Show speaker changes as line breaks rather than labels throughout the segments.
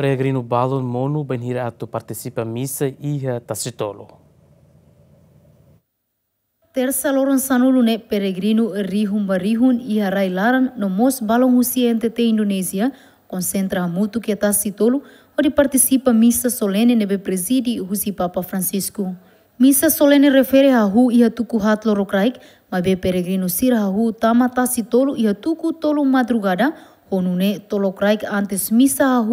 peregrino balon monu benhirato participa missa iha tacitolo.
Terça loron sanulu ne peregrino rihum barihun iha railaran no mos balon husia NTT Indonesia concentra muito que tacitolo onde participa missa solene nebe presidi husi Papa Francisco. Missa solene refere a hu ia tuku hatloro kraik, mas be peregrino sir a hu tama tacitolo Iha tuku tolo madrugada Onune tolokraik antes misa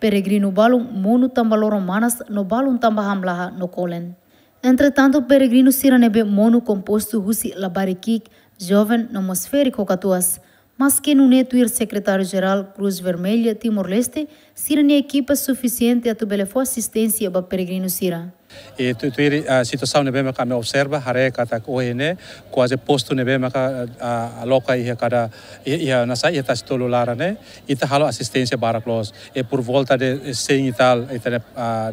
peregrino balum monu tambaloro manas no tamba tambahamlaha no colen. Entretanto, tanto peregrino siranebe monu composto husi labarikik joven nomosférico katuas. mas que nune tuir secretario geral Cruz Vermelha Timor-Leste sirane equipa suficiente a tu belefo asistencia ba peregrino sira.
e tu tu situação nebe maka me observa hare kata ko hene quase posto nebe maka aloka ia kada ia nasa ia tas tolo lara ne ita halo assistência bara close e por volta de 100 e tal ita e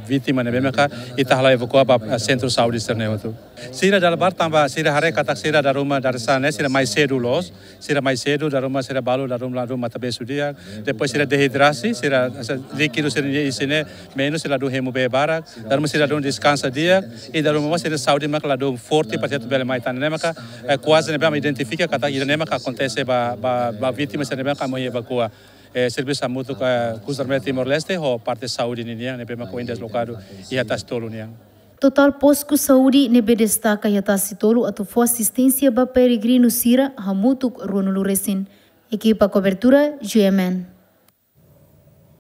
vítima nebe maka ita e halo evakua ba centro saúde externo tu sira dal bar tamba sira hare kata sira da rumah dari sana sira mais cedo los sira mais cedo da rumah sira balu da rumah rumah tabe dia, depois sira dehidrasi sira líquido sira isine menos sira do bebarak da sira do diskan Tanzania e da Roma ser Saudi lá do forte para ter bela mai Tanzania tá mak é, quase ne bama identifica kata Irene mak acontece ba ba ba vítima ser mak mo eva coa eh, serviço é, a muito mais Timor Leste ou parte saúde nian ne bema coin deslocado e tá atas
Total Posco Saúde nebe destaca yata sitolo atu fo assistência ba peregrino sira hamutuk ronulu resin. Equipa cobertura GMN.